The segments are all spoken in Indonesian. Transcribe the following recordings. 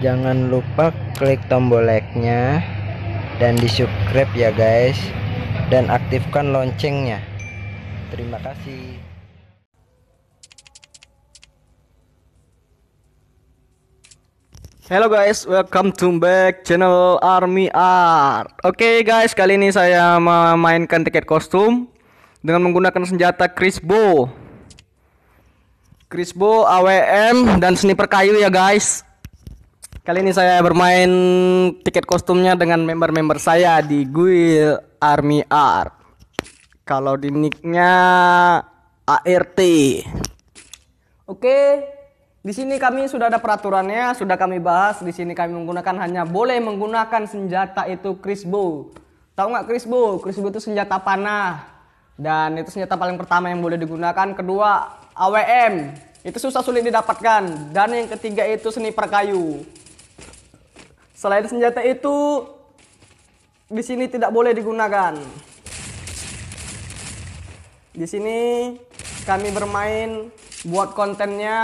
jangan lupa klik tombol like-nya dan di subscribe ya guys dan aktifkan loncengnya terima kasih Halo guys, welcome to back channel Army Art. Oke okay guys, kali ini saya memainkan tiket kostum dengan menggunakan senjata Crisbo. Crisbo AWM dan sniper kayu ya guys. Kali ini saya bermain tiket kostumnya dengan member-member saya di Guild Army R. Kalau di nicknya ART. Oke, di sini kami sudah ada peraturannya, sudah kami bahas. Di sini kami menggunakan hanya boleh menggunakan senjata itu Crisbo. Tahu nggak Crisbo? Crisbo itu senjata panah dan itu senjata paling pertama yang boleh digunakan. Kedua AWM itu susah sulit didapatkan dan yang ketiga itu seni perkayu. Selain senjata itu, di sini tidak boleh digunakan. Di sini kami bermain buat kontennya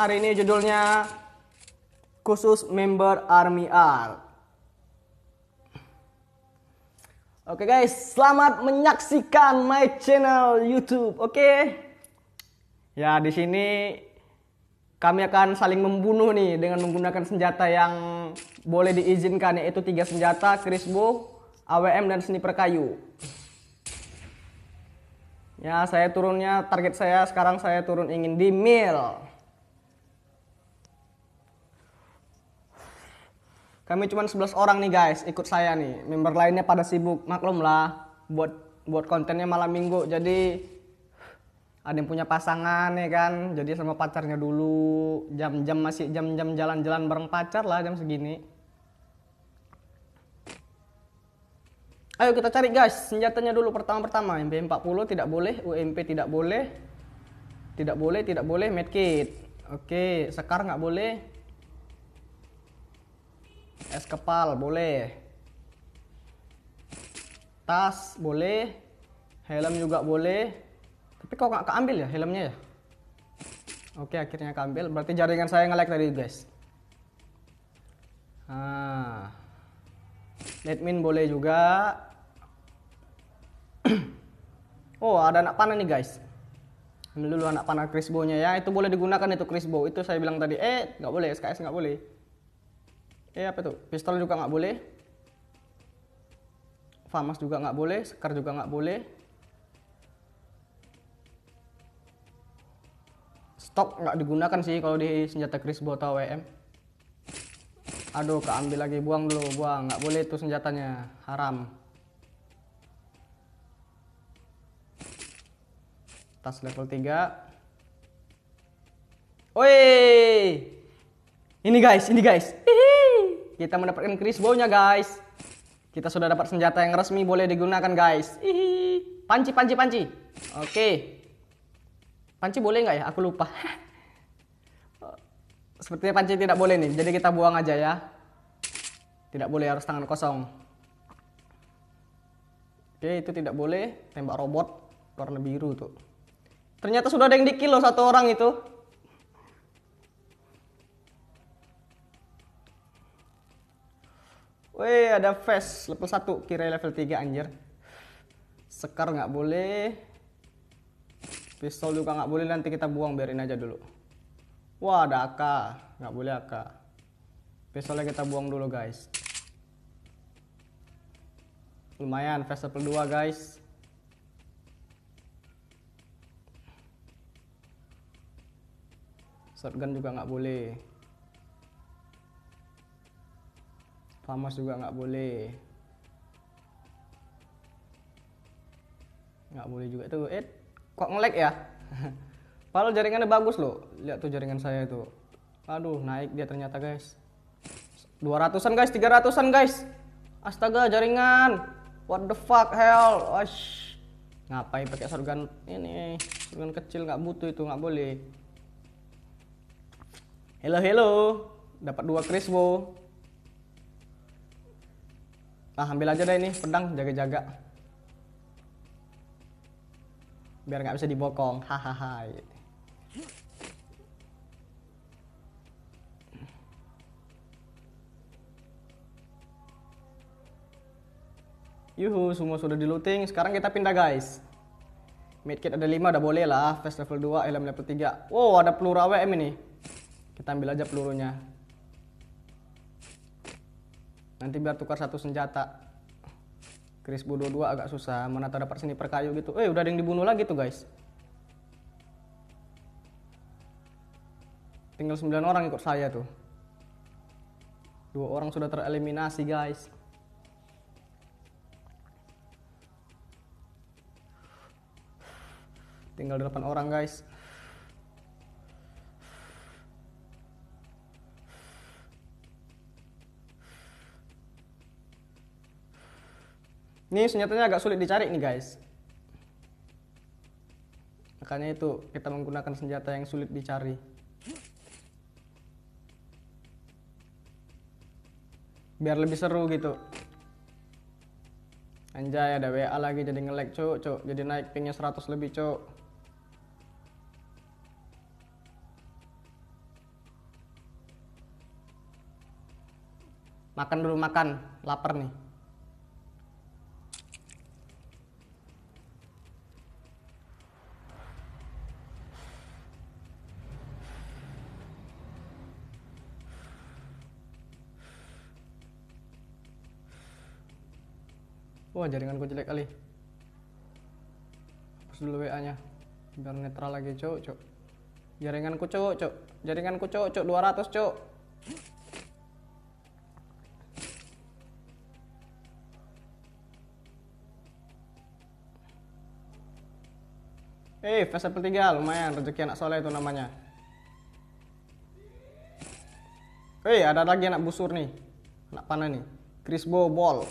hari ini judulnya khusus member Army R. Oke okay guys, selamat menyaksikan my channel YouTube. Oke. Okay? Ya, di sini kami akan saling membunuh nih dengan menggunakan senjata yang boleh diizinkan yaitu tiga senjata, Krisbow, AWM dan sniper kayu. Ya, saya turunnya target saya sekarang saya turun ingin di mil. Kami cuma 11 orang nih guys, ikut saya nih. Member lainnya pada sibuk, maklum lah buat buat kontennya malam minggu. Jadi ada yang punya pasangan ya kan jadi sama pacarnya dulu jam-jam masih jam-jam jalan-jalan bareng pacar lah jam segini ayo kita cari guys senjatanya dulu pertama-pertama MP40 tidak boleh UMP tidak boleh tidak boleh tidak boleh medkit oke sekar nggak boleh es kepal boleh tas boleh helm juga boleh tapi kok gak keambil ya helmnya ya? Oke akhirnya keambil. Berarti jaringan saya nge-lag tadi guys. Ah. Admin boleh juga. oh ada anak panah nih guys. Ambil dulu anak panah Crisbow-nya ya. Itu boleh digunakan itu Crisbow. Itu saya bilang tadi. Eh nggak boleh SKS nggak boleh. Eh apa tuh? Pistol juga nggak boleh. Famas juga nggak boleh. Sekar juga nggak boleh. stok nggak digunakan sih kalau di senjata Chris atau WM aduh keambil lagi buang dulu buang nggak boleh itu senjatanya haram tas level 3 Woi, ini guys, ini guys. Hihi. Kita mendapatkan nya guys. Kita sudah dapat senjata yang resmi boleh digunakan guys. Hihi. Panci, panci, panci. Oke. Okay. Panci boleh nggak ya? Aku lupa. Sepertinya panci tidak boleh nih. Jadi kita buang aja ya. Tidak boleh harus tangan kosong. Oke, itu tidak boleh. Tembak robot warna biru tuh. Ternyata sudah ada yang di loh satu orang itu. Wih, ada face level 1, kira level 3 anjir. Sekar nggak boleh. Pistol juga nggak boleh nanti kita buang biarin aja dulu. Wah ada AK, nggak boleh AK. Pistolnya kita buang dulu guys. Lumayan, fast kedua guys. Shotgun juga nggak boleh. Famas juga nggak boleh. Nggak boleh juga tuh. Eh, kok ngelek ya padahal jaringannya bagus loh lihat tuh jaringan saya itu aduh naik dia ternyata guys 200an guys 300an guys astaga jaringan what the fuck hell Wash. ngapain pakai sorgan ini sorgan kecil nggak butuh itu nggak boleh hello hello dapat dua crispo Nah, ambil aja deh ini pedang jaga-jaga biar nggak bisa dibokong hahaha Yuhu, semua sudah di looting. Sekarang kita pindah, guys. Medkit ada 5, udah boleh lah. Fast level 2, helm level 3. Wow, ada peluru AWM ini. Kita ambil aja pelurunya. Nanti biar tukar satu senjata. Chris bodoh dua agak susah mana menata dapat seni perkayu gitu eh udah ada yang dibunuh lagi tuh guys tinggal 9 orang ikut saya tuh dua orang sudah tereliminasi guys tinggal 8 orang guys Ini senjatanya agak sulit dicari nih guys. Makanya itu kita menggunakan senjata yang sulit dicari. Biar lebih seru gitu. Anjay ada WA lagi jadi nge-lag cuk, cuk. Jadi naik pingnya 100 lebih cuk. Makan dulu makan, lapar nih. wah jaringanku jelek kali hapus dulu WA nya biar netral lagi cok cok jaringanku cok cok jaringanku cok cok 200 cok Eh, hey, fast 3 lumayan rezeki anak soleh itu namanya. Eh, ada lagi anak busur nih. Anak panah nih. Chris ball.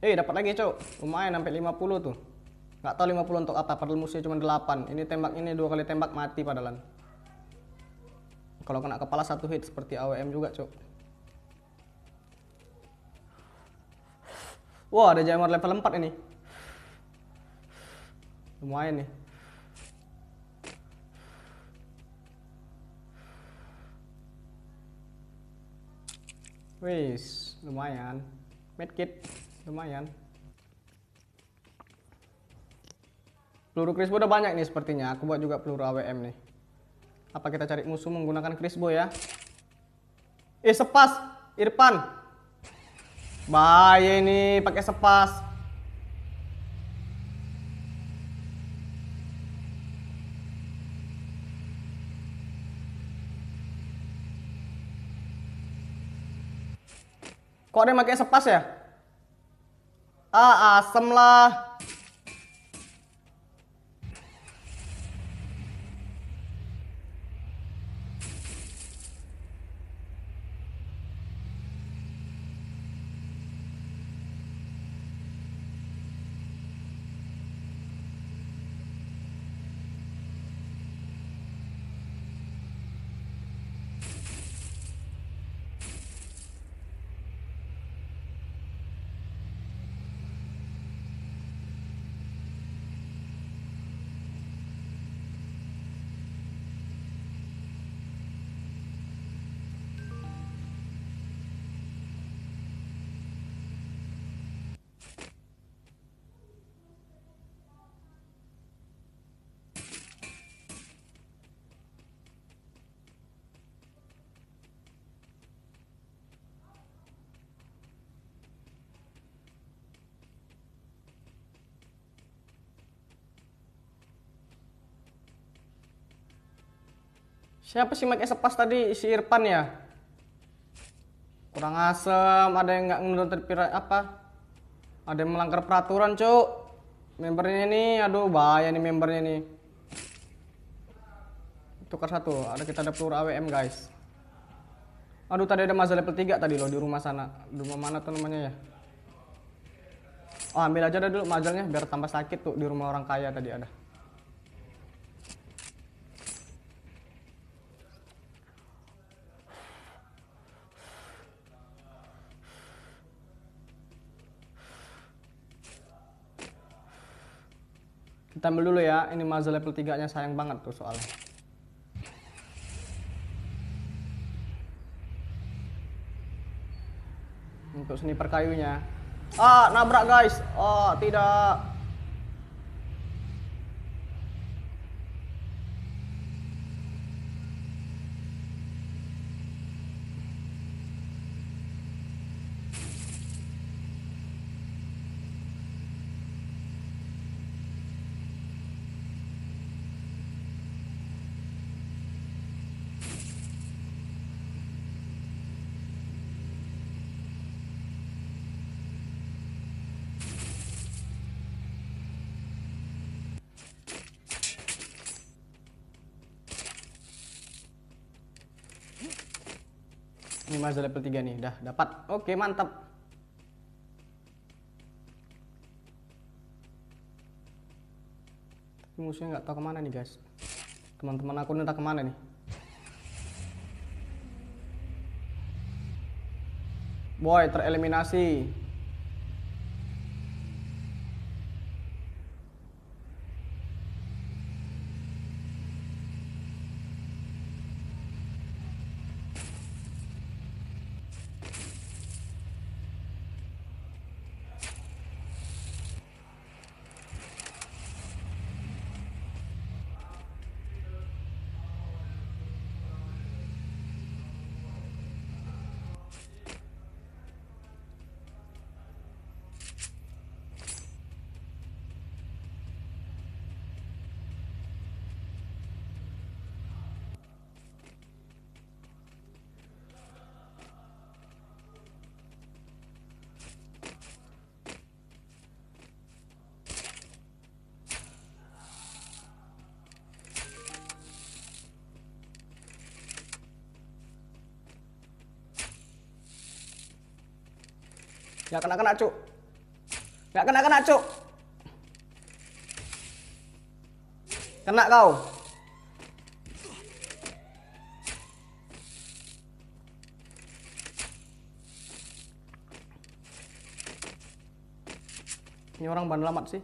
Eh dapat lagi cok, lumayan sampai 50 tuh. Nggak tahu 50 untuk apa, padahal musuhnya cuma 8. Ini tembak ini dua kali tembak mati padahal. Kalau kena kepala satu hit seperti AWM juga cok. Wah ada jammer level 4 ini. Lumayan nih. Wis, lumayan. Medkit lumayan peluru crispo udah banyak nih sepertinya aku buat juga peluru AWM nih apa kita cari musuh menggunakan crispo ya eh sepas Irfan bahaya ini pakai sepas kok ada yang pakai sepas ya 啊啊！什么啦？Siapa sih make sepas tadi si Irfan ya? Kurang asem, ada yang nggak menuntut apa? Ada yang melanggar peraturan, cuk. Membernya ini aduh bahaya nih membernya nih. Tukar satu, ada kita ada peluru AWM guys. Aduh tadi ada masalah level 3 tadi loh di rumah sana. Di rumah mana tuh namanya ya? Oh ambil aja dah dulu majalnya biar tambah sakit tuh di rumah orang kaya tadi ada. Kita ambil dulu ya, ini mazel level 3 nya sayang banget tuh soalnya. Untuk seni perkayunya. Ah, nabrak guys. Oh, tidak. ini Mazda level 3 nih dah dapat oke mantap Tapi musuhnya nggak tahu kemana nih guys teman-teman aku entah kemana nih boy tereliminasi Gak kena-kena cuk. Gak kena-kena cuk. Kena kau. Ini orang ban lamat sih.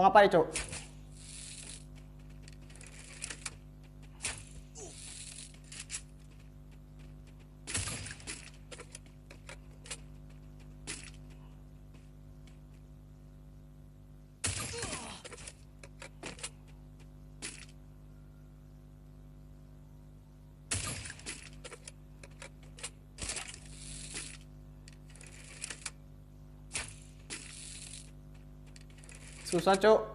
Mau ngapain, Cuk? Susancho.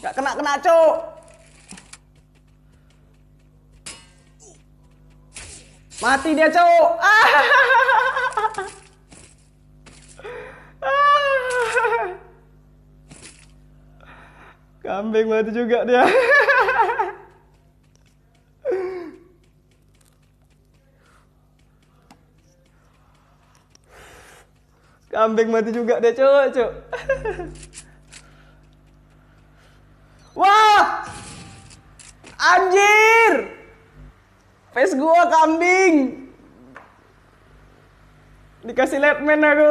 Gak kena-kena, Cuk. Mati dia, Cuk. Kambing mati juga dia. Kambing mati juga dia Cuk, Cuk. Anjir! Face gue kambing. Dikasih letman aku.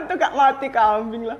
Untuk gak mati kambing lah.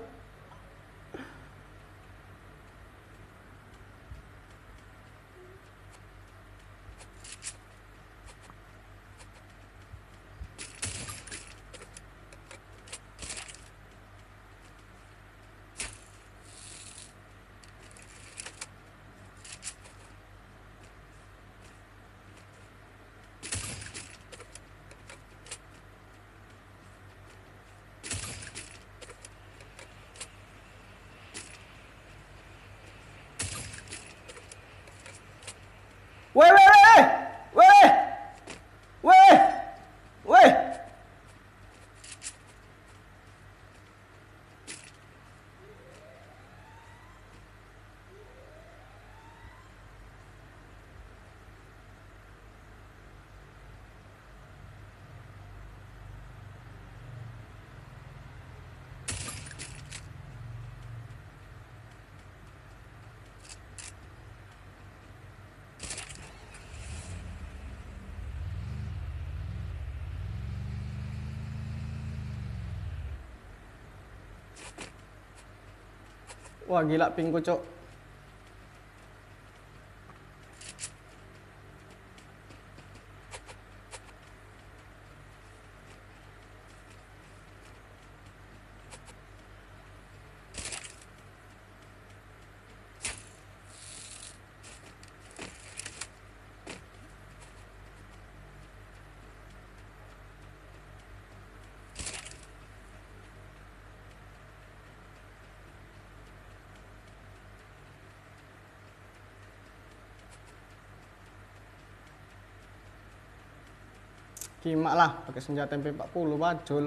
Wah gila pingku cok Kimak lah pakai senjata MP40 wajul.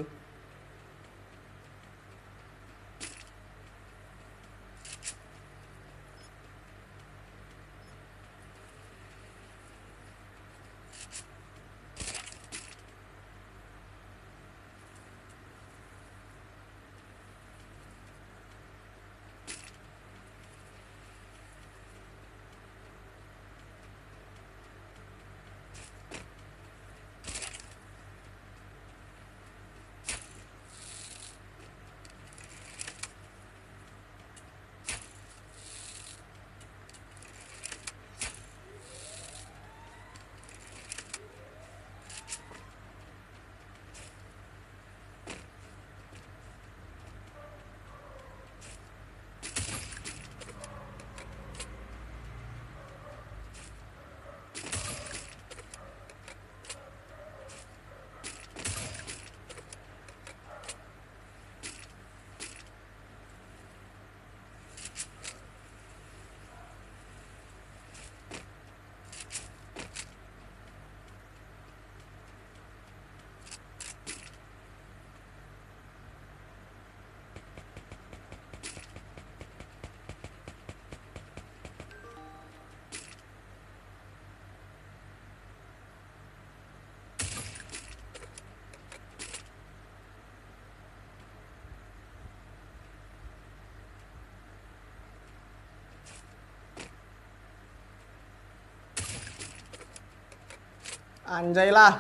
Anjay lah.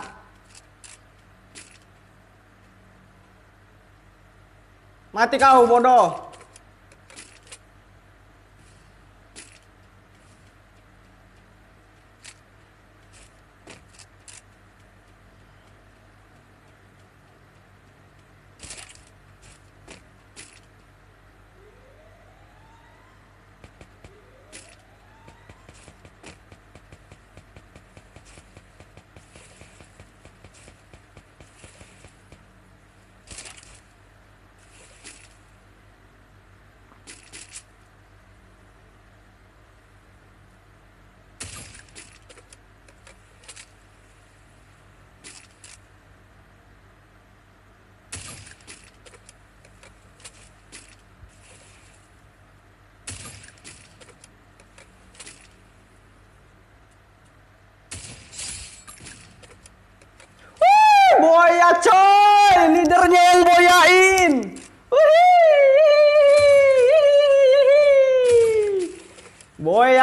Mati kau bodoh.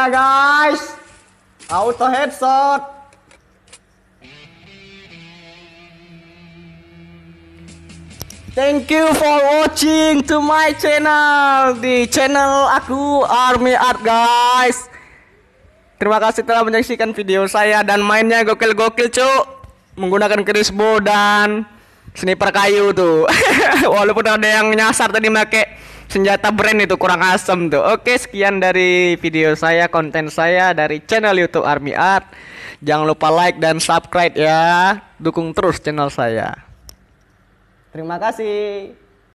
Ya, guys auto headshot Thank you for watching to my channel di channel aku Army Art guys. Terima kasih telah menyaksikan video saya dan mainnya gokil-gokil cuk. Menggunakan keris dan sniper kayu tuh. Walaupun ada yang nyasar tadi make senjata brand itu kurang asem tuh. Oke, sekian dari video saya, konten saya dari channel YouTube Army Art. Jangan lupa like dan subscribe ya. Dukung terus channel saya. Terima kasih.